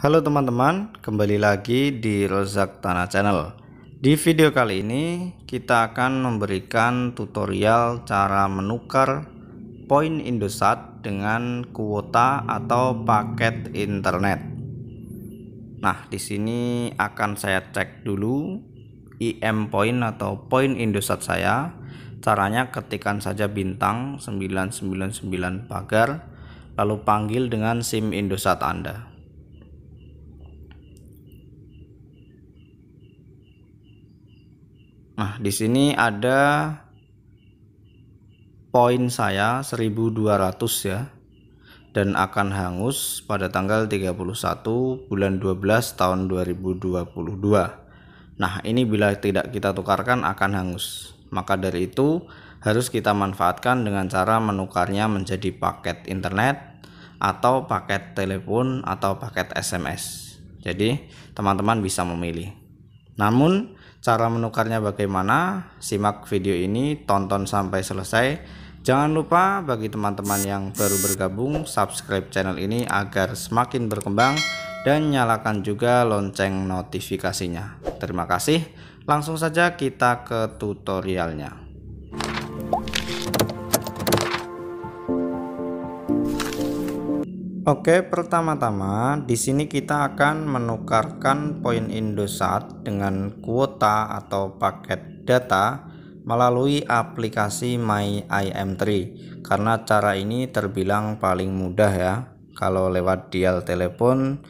Halo teman-teman, kembali lagi di Rozak Tanah Channel. Di video kali ini kita akan memberikan tutorial cara menukar poin Indosat dengan kuota atau paket internet. Nah, di sini akan saya cek dulu IM point atau poin Indosat saya. Caranya ketikkan saja bintang 999 pagar lalu panggil dengan SIM Indosat Anda. Nah, di sini ada poin saya 1200 ya dan akan hangus pada tanggal 31 bulan 12 tahun 2022. Nah, ini bila tidak kita tukarkan akan hangus. Maka dari itu harus kita manfaatkan dengan cara menukarnya menjadi paket internet atau paket telepon atau paket SMS. Jadi, teman-teman bisa memilih. Namun, Cara menukarnya bagaimana? Simak video ini, tonton sampai selesai. Jangan lupa bagi teman-teman yang baru bergabung, subscribe channel ini agar semakin berkembang dan nyalakan juga lonceng notifikasinya. Terima kasih. Langsung saja kita ke tutorialnya. Oke, pertama-tama di sini kita akan menukarkan poin Indosat dengan kuota atau paket data melalui aplikasi My IM3 karena cara ini terbilang paling mudah ya. Kalau lewat dial telepon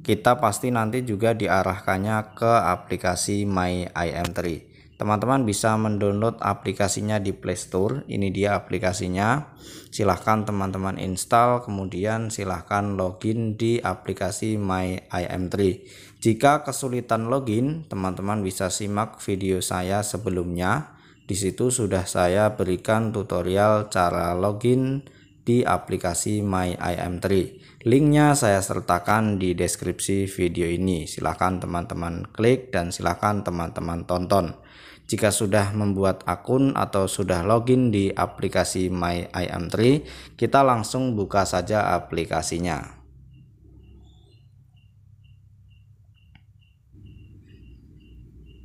kita pasti nanti juga diarahkannya ke aplikasi My IM3 teman-teman bisa mendownload aplikasinya di Play Store. Ini dia aplikasinya. Silahkan teman-teman install, kemudian silahkan login di aplikasi My IM3. Jika kesulitan login, teman-teman bisa simak video saya sebelumnya. Di situ sudah saya berikan tutorial cara login di aplikasi My IM3. Linknya saya sertakan di deskripsi video ini. Silahkan teman-teman klik dan silahkan teman-teman tonton. Jika sudah membuat akun atau sudah login di aplikasi My IM3, kita langsung buka saja aplikasinya.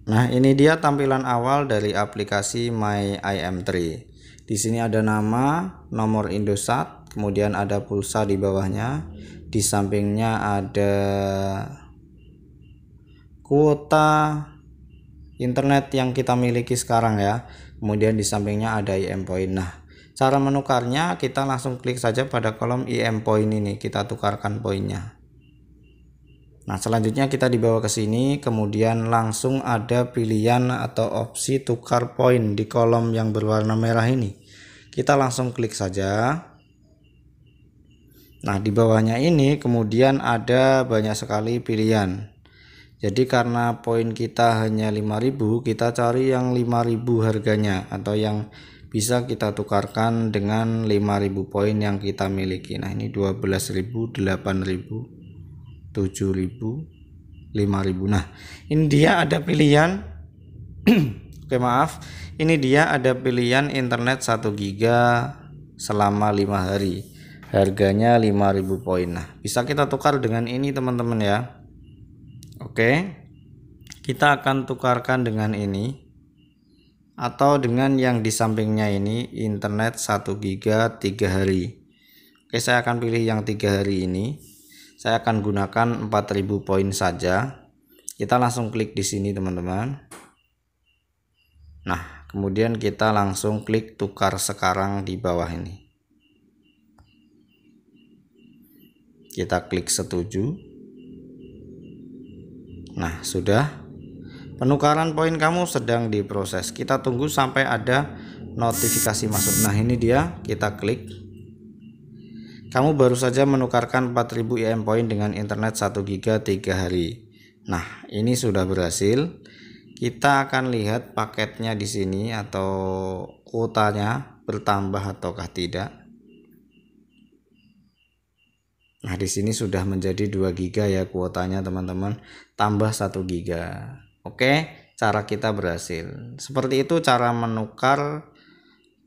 Nah, ini dia tampilan awal dari aplikasi My IM3. Di sini ada nama, nomor Indosat, kemudian ada pulsa di bawahnya. Di sampingnya ada kuota internet yang kita miliki sekarang ya. Kemudian di sampingnya ada IM point. Nah, cara menukarnya kita langsung klik saja pada kolom IM point ini, kita tukarkan poinnya. Nah, selanjutnya kita dibawa ke sini, kemudian langsung ada pilihan atau opsi tukar poin di kolom yang berwarna merah ini. Kita langsung klik saja. Nah, di bawahnya ini kemudian ada banyak sekali pilihan. Jadi karena poin kita hanya 5000, kita cari yang 5000 harganya atau yang bisa kita tukarkan dengan 5000 poin yang kita miliki. Nah, ini 12.000, 8000 7000 5000 nah ini dia ada pilihan oke maaf ini dia ada pilihan internet 1 giga selama 5 hari harganya 5000 poin nah bisa kita tukar dengan ini teman-teman ya oke kita akan tukarkan dengan ini atau dengan yang di sampingnya ini internet 1 giga 3 hari. Oke, saya akan pilih yang 3 hari ini saya akan gunakan 4000 poin saja kita langsung klik di sini teman-teman nah kemudian kita langsung klik tukar sekarang di bawah ini kita klik setuju nah sudah penukaran poin kamu sedang diproses kita tunggu sampai ada notifikasi masuk nah ini dia kita klik kamu baru saja menukarkan 4000 IM point dengan internet 1 giga 3 hari. Nah, ini sudah berhasil. Kita akan lihat paketnya di sini atau kuotanya bertambah ataukah tidak. Nah, di sini sudah menjadi 2 giga ya kuotanya teman-teman, tambah 1 giga. Oke, cara kita berhasil. Seperti itu cara menukar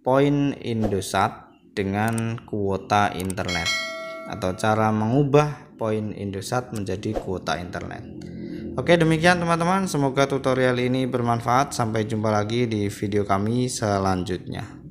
poin Indosat dengan kuota internet atau cara mengubah poin Indosat menjadi kuota internet. Oke demikian teman-teman semoga tutorial ini bermanfaat sampai jumpa lagi di video kami selanjutnya.